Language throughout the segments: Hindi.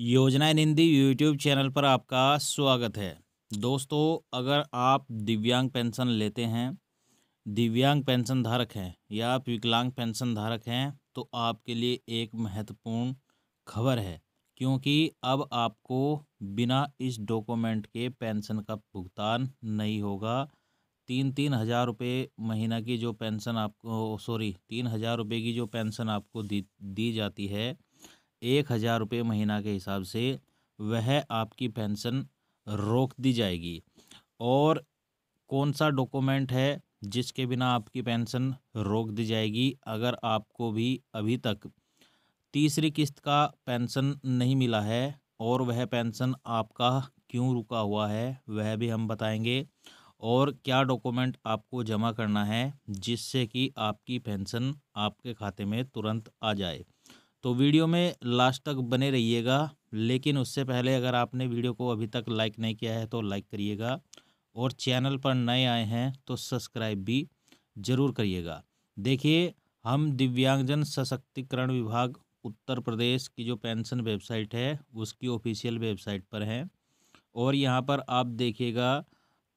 योजना निंदी यूट्यूब चैनल पर आपका स्वागत है दोस्तों अगर आप दिव्यांग पेंशन लेते हैं दिव्यांग पेंशन धारक हैं या आप विकलांग पेंशन धारक हैं तो आपके लिए एक महत्वपूर्ण खबर है क्योंकि अब आपको बिना इस डॉक्यूमेंट के पेंशन का भुगतान नहीं होगा तीन तीन हज़ार रुपये महीना की जो पेंशन आपको सॉरी तीन हज़ार रुपये की जो पेंशन आपको दी दी जाती है एक हज़ार रुपये महीना के हिसाब से वह आपकी पेंशन रोक दी जाएगी और कौन सा डॉक्यूमेंट है जिसके बिना आपकी पेंशन रोक दी जाएगी अगर आपको भी अभी तक तीसरी किस्त का पेंशन नहीं मिला है और वह पेंशन आपका क्यों रुका हुआ है वह भी हम बताएंगे और क्या डॉक्यूमेंट आपको जमा करना है जिससे कि आपकी पेंशन आपके खाते में तुरंत आ जाए तो वीडियो में लास्ट तक बने रहिएगा लेकिन उससे पहले अगर आपने वीडियो को अभी तक लाइक नहीं किया है तो लाइक करिएगा और चैनल पर नए आए हैं तो सब्सक्राइब भी ज़रूर करिएगा देखिए हम दिव्यांगजन सशक्तिकरण विभाग उत्तर प्रदेश की जो पेंशन वेबसाइट है उसकी ऑफिशियल वेबसाइट पर हैं और यहाँ पर आप देखिएगा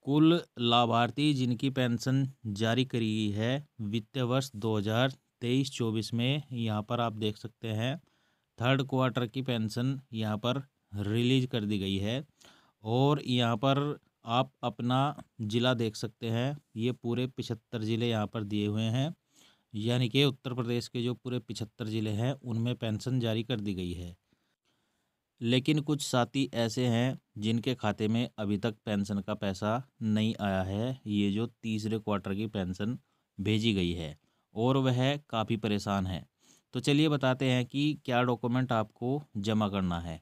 कुल लाभार्थी जिनकी पेंशन जारी करी गई है वित्तीय वर्ष हज़ार तेईस चौबीस में यहाँ पर आप देख सकते हैं थर्ड क्वार्टर की पेंशन यहाँ पर रिलीज कर दी गई है और यहाँ पर आप अपना ज़िला देख सकते हैं ये पूरे पिछहत्तर ज़िले यहाँ पर दिए हुए हैं यानी कि उत्तर प्रदेश के जो पूरे पिछहत्तर ज़िले हैं उनमें पेंशन जारी कर दी गई है लेकिन कुछ साथी ऐसे हैं जिनके खाते में अभी तक पेंशन का पैसा नहीं आया है ये जो तीसरे क्वार्टर की पेंशन भेजी गई है और वह काफ़ी परेशान है तो चलिए बताते हैं कि क्या डॉक्यूमेंट आपको जमा करना है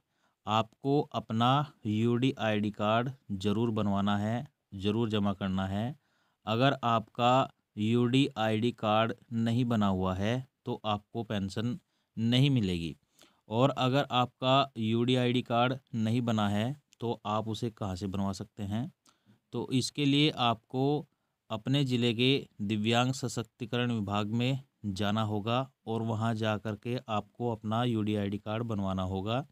आपको अपना यू डी कार्ड ज़रूर बनवाना है ज़रूर जमा करना है अगर आपका यू डी कार्ड नहीं बना हुआ है तो आपको पेंशन नहीं मिलेगी और अगर आपका यू डी कार्ड नहीं बना है तो आप उसे कहाँ से बनवा सकते हैं तो इसके लिए आपको अपने ज़िले के दिव्यांग सशक्तिकरण विभाग में जाना होगा और वहाँ जा कर के आपको अपना U D I D card बनवाना होगा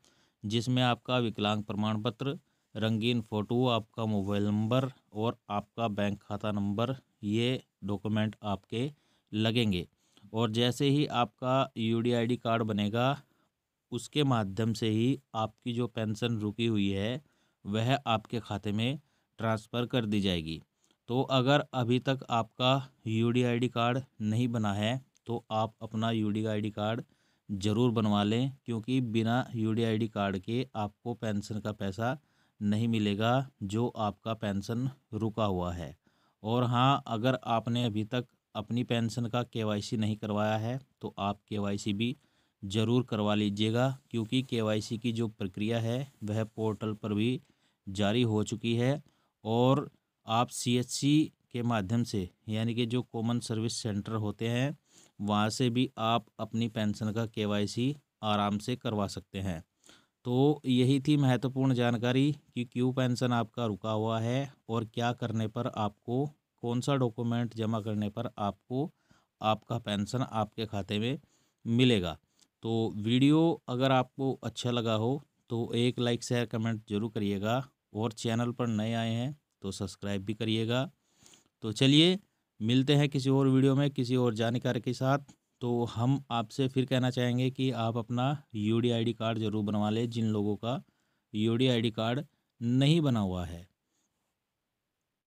जिसमें आपका विकलांग प्रमाण पत्र रंगीन फ़ोटो आपका मोबाइल नंबर और आपका बैंक खाता नंबर ये डॉक्यूमेंट आपके लगेंगे और जैसे ही आपका U D I D card बनेगा उसके माध्यम से ही आपकी जो पेंशन रुकी हुई है वह आपके खाते में ट्रांसफ़र कर दी जाएगी तो अगर अभी तक आपका यू डी कार्ड नहीं बना है तो आप अपना यू डी कार्ड ज़रूर बनवा लें क्योंकि बिना यू डी कार्ड के आपको पेंशन का पैसा नहीं मिलेगा जो आपका पेंशन रुका हुआ है और हाँ अगर आपने अभी तक अपनी पेंशन का केवाईसी नहीं करवाया है तो आप केवाईसी भी ज़रूर करवा लीजिएगा क्योंकि केवाईसी की जो प्रक्रिया है वह पोर्टल पर भी जारी हो चुकी है और आप सीएचसी के माध्यम से यानी कि जो कॉमन सर्विस सेंटर होते हैं वहाँ से भी आप अपनी पेंशन का केवाईसी आराम से करवा सकते हैं तो यही थी महत्वपूर्ण जानकारी कि क्यों पेंशन आपका रुका हुआ है और क्या करने पर आपको कौन सा डॉक्यूमेंट जमा करने पर आपको आपका पेंशन आपके खाते में मिलेगा तो वीडियो अगर आपको अच्छा लगा हो तो एक लाइक शेयर कमेंट जरूर करिएगा और चैनल पर नए आए हैं तो सब्सक्राइब भी करिएगा तो चलिए मिलते हैं किसी और वीडियो में किसी और जानकारी के साथ तो हम आपसे फिर कहना चाहेंगे कि आप अपना यू डी कार्ड ज़रूर बनवा लें जिन लोगों का यू डी कार्ड नहीं बना हुआ है